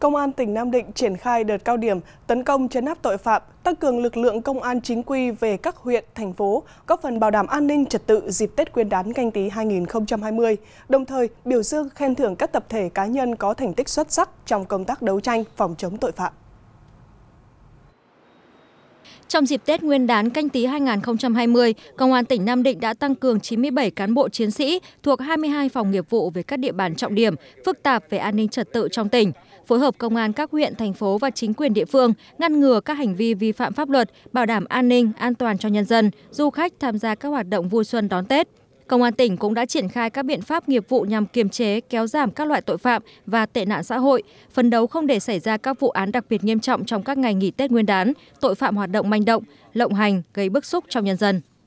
Công an tỉnh Nam Định triển khai đợt cao điểm tấn công chấn áp tội phạm, tăng cường lực lượng công an chính quy về các huyện, thành phố, góp phần bảo đảm an ninh trật tự dịp Tết Nguyên đán canh tí 2020, đồng thời biểu dương khen thưởng các tập thể cá nhân có thành tích xuất sắc trong công tác đấu tranh phòng chống tội phạm. Trong dịp Tết Nguyên đán canh tí 2020, Công an tỉnh Nam Định đã tăng cường 97 cán bộ chiến sĩ thuộc 22 phòng nghiệp vụ về các địa bàn trọng điểm, phức tạp về an ninh trật tự trong tỉnh phối hợp công an các huyện thành phố và chính quyền địa phương ngăn ngừa các hành vi vi phạm pháp luật bảo đảm an ninh an toàn cho nhân dân du khách tham gia các hoạt động vui xuân đón tết Công an tỉnh cũng đã triển khai các biện pháp nghiệp vụ nhằm kiềm chế, kéo giảm các loại tội phạm và tệ nạn xã hội, phấn đấu không để xảy ra các vụ án đặc biệt nghiêm trọng trong các ngày nghỉ Tết Nguyên đán, tội phạm hoạt động manh động, lộng hành, gây bức xúc trong nhân dân.